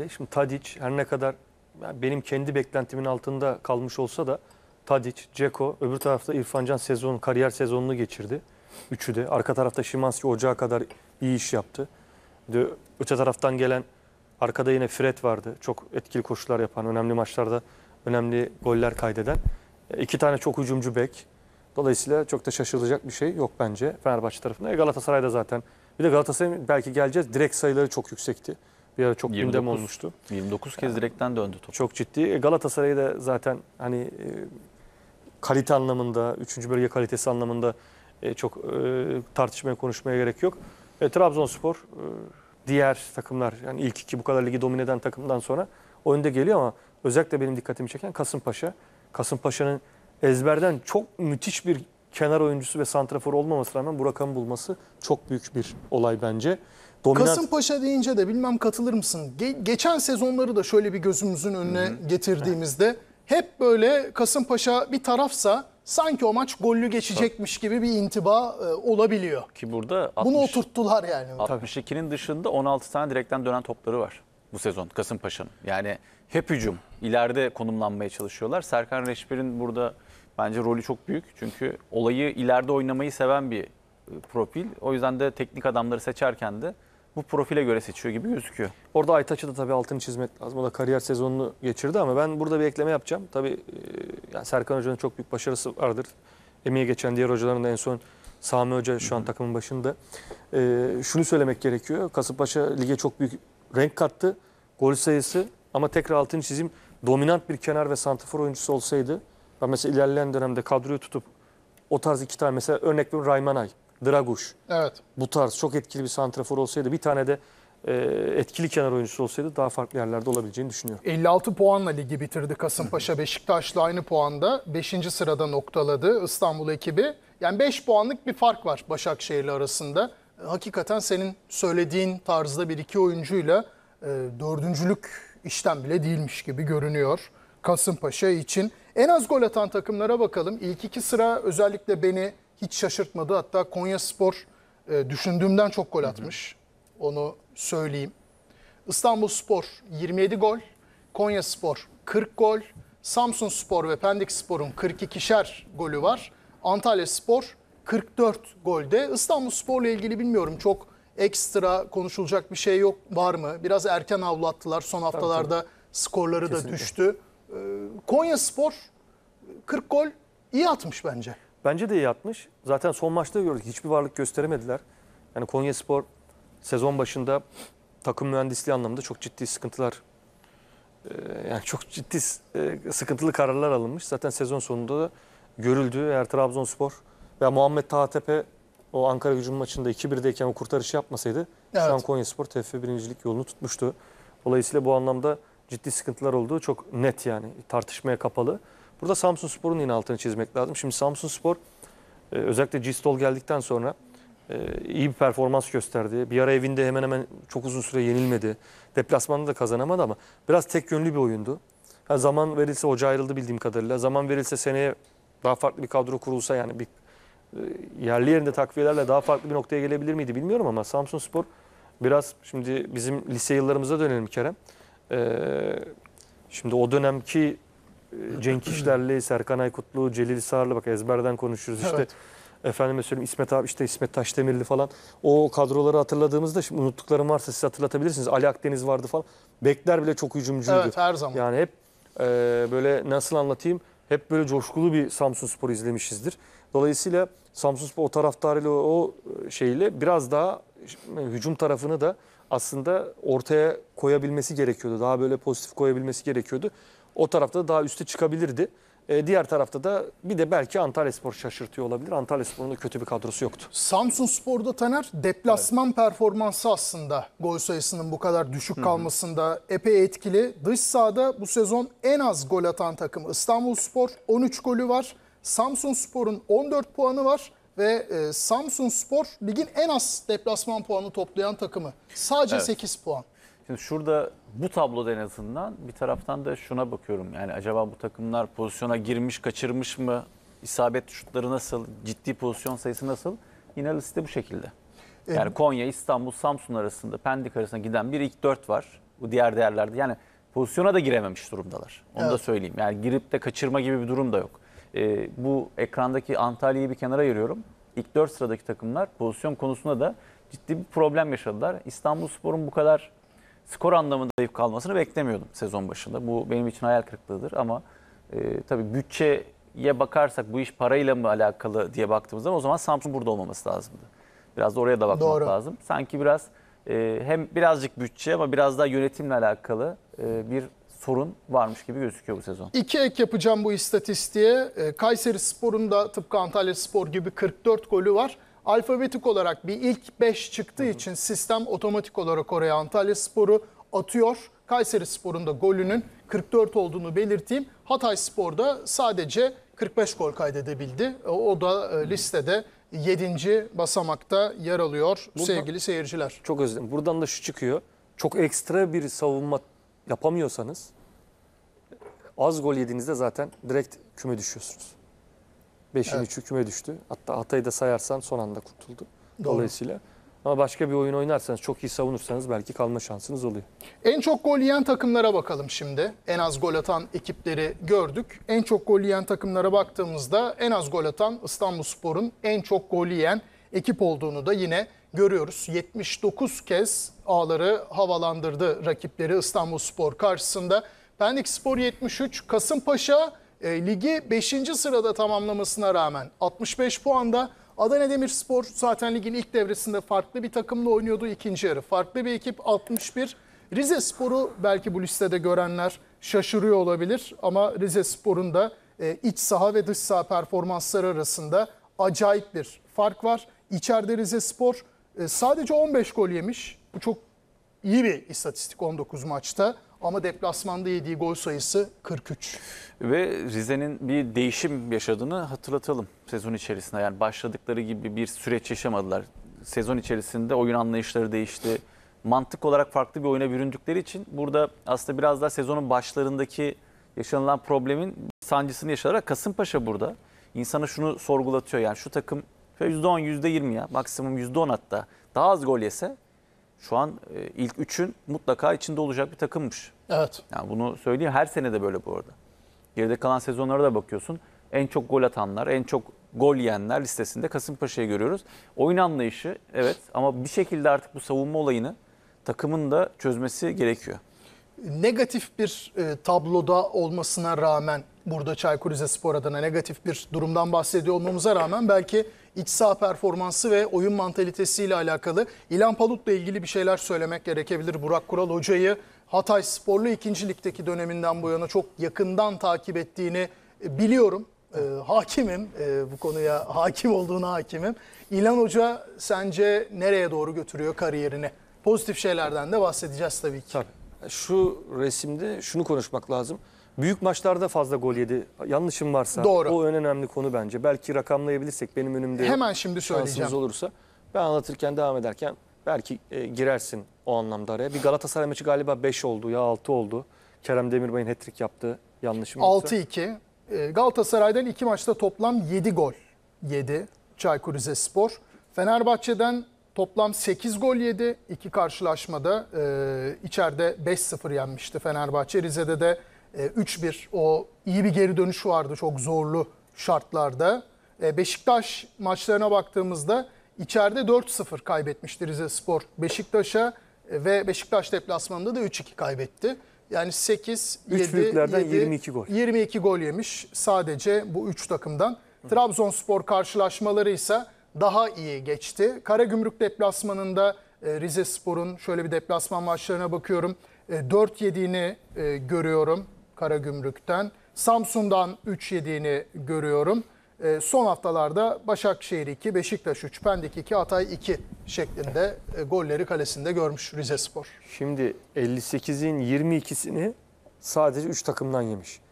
özellikle. Şimdi Tadic her ne kadar yani benim kendi beklentimin altında kalmış olsa da Tadic, Ceko, öbür tarafta İrfancan sezon, kariyer sezonunu geçirdi. Üçü de. Arka tarafta Şimanski ocağa kadar iyi iş yaptı. De, öte taraftan gelen arkada yine Fred vardı. Çok etkili koşular yapan, önemli maçlarda önemli goller kaydeden. E, iki tane çok hücumcu bek. Dolayısıyla çok da şaşılacak bir şey yok bence Fenerbahçe tarafında. E, Galatasaray'da zaten. Bir de Galatasaray belki geleceğiz. Direkt sayıları çok yüksekti. Bir ara çok 29, gündem olmuştu. 29 kez yani, direkten döndü top. Çok ciddi. E, Galatasaray'ı da zaten hani e, kalite anlamında, 3. bölge kalitesi anlamında e, çok e, tartışmaya, konuşmaya gerek yok. E, Trabzonspor e, diğer takımlar yani ilk iki bu kadar ligi domine eden takımdan sonra önde geliyor ama özellikle benim dikkatimi çeken Kasımpaşa. Kasımpaşa'nın ezberden çok müthiş bir kenar oyuncusu ve santrafor olmaması rağmen bu rakamı bulması çok büyük bir olay bence dominant... Kasımpaşa deyince de bilmem katılır mısın? Ge- geçen sezonları da şöyle bir gözümüzün önüne Hı-hı. getirdiğimizde hep böyle Kasımpaşa bir tarafsa sanki o maç gollü geçecekmiş gibi bir intiba e, olabiliyor. Ki burada 60, Bunu oturttular yani. 62'nin dışında 16 tane direkten dönen topları var bu sezon Kasımpaşa'nın. Yani hep hücum. ileride konumlanmaya çalışıyorlar. Serkan Reşber'in burada bence rolü çok büyük. Çünkü olayı ileride oynamayı seven bir e, profil. O yüzden de teknik adamları seçerken de bu profile göre seçiyor gibi gözüküyor. Orada Aytaç'ı da tabii altını çizmek lazım. O da kariyer sezonunu geçirdi ama ben burada bir ekleme yapacağım. Tabii e, yani Serkan Hoca'nın çok büyük başarısı vardır. Emeğe geçen diğer hocaların da en son Sami Hoca şu an takımın başında. Ee, şunu söylemek gerekiyor. Kasımpaşa lige çok büyük renk kattı. Gol sayısı ama tekrar altını çizeyim. Dominant bir kenar ve santrafor oyuncusu olsaydı ben mesela ilerleyen dönemde kadroyu tutup o tarz iki tane mesela örnek bir Raymanay Draguş. Evet. Bu tarz çok etkili bir santrafor olsaydı bir tane de e, etkili kenar oyuncusu olsaydı daha farklı yerlerde olabileceğini düşünüyorum. 56 puanla ligi bitirdi Kasımpaşa. Beşiktaş'la aynı puanda 5. sırada noktaladı İstanbul ekibi. Yani 5 puanlık bir fark var Başakşehir'le arasında. Hakikaten senin söylediğin tarzda bir iki oyuncuyla e, dördüncülük işten bile değilmiş gibi görünüyor Kasımpaşa için. En az gol atan takımlara bakalım. İlk iki sıra özellikle beni hiç şaşırtmadı. Hatta Konya Spor e, düşündüğümden çok gol atmış. Hı hı. Onu söyleyeyim. İstanbul Spor 27 gol, Konya Spor 40 gol, Samsun Spor ve Pendik Spor'un 42'şer golü var. Antalya Spor 44 golde. İstanbul Spor'la ilgili bilmiyorum çok ekstra konuşulacak bir şey yok var mı? Biraz erken avlattılar son haftalarda tabii, tabii. skorları Kesinlikle. da düştü. E, Konya Spor 40 gol iyi atmış bence. Bence de iyi yapmış. Zaten son maçta gördük hiçbir varlık gösteremediler. Yani Spor sezon başında takım mühendisliği anlamında çok ciddi sıkıntılar e, yani çok ciddi e, sıkıntılı kararlar alınmış. Zaten sezon sonunda da görüldü. Eğer Trabzonspor veya Muhammed Tahtepe o Ankara gücünün maçında 2-1'deyken o kurtarışı yapmasaydı evet. şu an Spor TFF birincilik yolunu tutmuştu. Dolayısıyla bu anlamda ciddi sıkıntılar olduğu çok net yani tartışmaya kapalı. Burada Samsun Spor'un yine altını çizmek lazım. Şimdi Samsun Spor e, özellikle Cistol geldikten sonra e, iyi bir performans gösterdi. Bir ara evinde hemen hemen çok uzun süre yenilmedi. Deplasmanda da kazanamadı ama biraz tek yönlü bir oyundu. Ha, zaman verilse hoca ayrıldı bildiğim kadarıyla. Zaman verilse seneye daha farklı bir kadro kurulsa yani bir e, yerli yerinde takviyelerle daha farklı bir noktaya gelebilir miydi bilmiyorum ama Samsun Spor biraz şimdi bizim lise yıllarımıza dönelim Kerem. Ee, şimdi o dönemki ee, Cenk İşlerli, Serkan Aykutlu, Celil Sarlı bak ezberden konuşuruz işte. Evet. Efendime söyleyeyim İsmet abi işte İsmet Taşdemirli falan. O kadroları hatırladığımızda şimdi unuttuklarım varsa siz hatırlatabilirsiniz. Ali Akdeniz vardı falan. Bekler bile çok hücumcuydu. Evet her zaman. Yani hep e, böyle nasıl anlatayım hep böyle coşkulu bir Samsun Spor izlemişizdir. Dolayısıyla Samsun Spor o taraftarıyla o şeyle biraz daha hücum tarafını da aslında ortaya koyabilmesi gerekiyordu. Daha böyle pozitif koyabilmesi gerekiyordu. O tarafta da daha üste çıkabilirdi. E, diğer tarafta da bir de belki Antalya Spor şaşırtıyor olabilir. Antalya Spor'un da kötü bir kadrosu yoktu. Samsun Spor'da Taner deplasman evet. performansı aslında gol sayısının bu kadar düşük Hı -hı. kalmasında epey etkili. Dış sahada bu sezon en az gol atan takım İstanbul Spor 13 golü var. Samsun Spor'un 14 puanı var ve e, Samsun Spor ligin en az deplasman puanı toplayan takımı. Sadece evet. 8 puan. Şimdi şurada bu tablo en azından bir taraftan da şuna bakıyorum. Yani acaba bu takımlar pozisyona girmiş, kaçırmış mı? İsabet şutları nasıl? Ciddi pozisyon sayısı nasıl? Yine liste bu şekilde. E, yani Konya, İstanbul, Samsun arasında, Pendik arasında giden bir ilk dört var. Bu diğer değerlerde yani pozisyona da girememiş durumdalar. Onu evet. da söyleyeyim. Yani girip de kaçırma gibi bir durum da yok. Ee, bu ekrandaki Antalya'yı bir kenara yürüyorum İlk dört sıradaki takımlar pozisyon konusunda da ciddi bir problem yaşadılar. İstanbulspor'un bu kadar skor anlamında zayıf kalmasını beklemiyordum sezon başında. Bu benim için hayal kırıklığıdır ama e, tabii bütçeye bakarsak bu iş parayla mı alakalı diye baktığımızda o zaman Samsun burada olmaması lazımdı. Biraz da oraya da bakmak Doğru. lazım. Sanki biraz e, hem birazcık bütçe ama biraz daha yönetimle alakalı e, bir sorun varmış gibi gözüküyor bu sezon. İki ek yapacağım bu istatistiğe. E, Kayseri Spor'un da tıpkı Antalya Spor gibi 44 golü var alfabetik olarak bir ilk 5 çıktığı için sistem otomatik olarak oraya Antalya Sporu atıyor. Kayseri Spor'un golünün 44 olduğunu belirteyim. Hatay Spor da sadece 45 gol kaydedebildi. O da e, listede 7. basamakta yer alıyor buradan, sevgili seyirciler. Çok özledim. Buradan da şu çıkıyor. Çok ekstra bir savunma yapamıyorsanız az gol yediğinizde zaten direkt küme düşüyorsunuz. Beşinci evet. küme düştü. Hatta Hatay'ı da sayarsan son anda kurtuldu. Doğru. Dolayısıyla ama başka bir oyun oynarsanız, çok iyi savunursanız belki kalma şansınız oluyor. En çok gol yiyen takımlara bakalım şimdi. En az gol atan ekipleri gördük. En çok gol yiyen takımlara baktığımızda en az gol atan İstanbulspor'un en çok gol yiyen ekip olduğunu da yine görüyoruz. 79 kez ağları havalandırdı rakipleri İstanbulspor karşısında. Pendik Spor 73, Kasımpaşa e, ligi 5. sırada tamamlamasına rağmen 65 puanda Adana Demirspor zaten ligin ilk devresinde farklı bir takımla oynuyordu ikinci yarı. Farklı bir ekip 61. Rize Spor'u belki bu listede görenler şaşırıyor olabilir ama Rize Spor'un da e, iç saha ve dış saha performansları arasında acayip bir fark var. İçeride Rize Spor e, sadece 15 gol yemiş. Bu çok iyi bir istatistik 19 maçta. Ama deplasmanda yediği gol sayısı 43. Ve Rize'nin bir değişim yaşadığını hatırlatalım sezon içerisinde. Yani başladıkları gibi bir süreç yaşamadılar. Sezon içerisinde oyun anlayışları değişti. Mantık olarak farklı bir oyuna büründükleri için burada aslında biraz daha sezonun başlarındaki yaşanılan problemin sancısını yaşanarak Kasımpaşa burada insana şunu sorgulatıyor. Yani şu takım %10, %20 ya maksimum %10 hatta daha az gol yese şu an e, ilk üçün mutlaka içinde olacak bir takımmış. Evet. Yani bunu söyleyeyim her sene de böyle bu arada. Geride kalan sezonlara da bakıyorsun. En çok gol atanlar, en çok gol yiyenler listesinde Kasımpaşa'yı görüyoruz. Oyun anlayışı evet ama bir şekilde artık bu savunma olayını takımın da çözmesi gerekiyor. Negatif bir e, tabloda olmasına rağmen burada Çaykur Rizespor adına negatif bir durumdan bahsediyor olmamıza rağmen belki iç saha performansı ve oyun mantalitesiyle alakalı İlan Palut'la ilgili bir şeyler söylemek gerekebilir. Burak Kural hocayı Hatay Sporlu 2. Lig'deki döneminden bu yana çok yakından takip ettiğini e, biliyorum. E, hakimim, e, bu konuya hakim olduğuna hakimim. İlan Hoca sence nereye doğru götürüyor kariyerini? Pozitif şeylerden de bahsedeceğiz tabii ki. Tabii. Şu resimde şunu konuşmak lazım. Büyük maçlarda fazla gol yedi. Yanlışım varsa Doğru. o en önemli konu bence. Belki rakamlayabilirsek benim önümde Hemen şimdi söyleyeceğim. olursa ben anlatırken devam ederken belki e, girersin o anlamda araya. Bir Galatasaray maçı galiba 5 oldu ya 6 oldu. Kerem Demirbay'ın hat-trick yaptı. Yanlışım yoksa. 6-2. E, Galatasaray'dan iki maçta toplam 7 gol yedi Çaykur Rizespor. Fenerbahçe'den toplam 8 gol yedi. iki karşılaşmada e, içeride 5-0 yenmişti Fenerbahçe. Rize'de de e, 3-1 o iyi bir geri dönüş vardı çok zorlu şartlarda. E, Beşiktaş maçlarına baktığımızda içeride 4-0 kaybetmişti Rize Spor Beşiktaş'a e, ve Beşiktaş deplasmanında da 3-2 kaybetti. Yani 8, 3 7, 7, 22 gol. 22 gol yemiş sadece bu 3 takımdan. Hı. Trabzonspor karşılaşmaları ise daha iyi geçti. Karagümrük deplasmanında e, Rize Spor'un şöyle bir deplasman maçlarına bakıyorum. 4 e, yediğini görüyorum. Karagümrük'ten. Samsun'dan 3 yediğini görüyorum. E, son haftalarda Başakşehir 2, Beşiktaş 3, Pendik 2, Hatay 2 şeklinde e, golleri kalesinde görmüş Rize Spor. Şimdi 58'in 22'sini sadece 3 takımdan yemiş.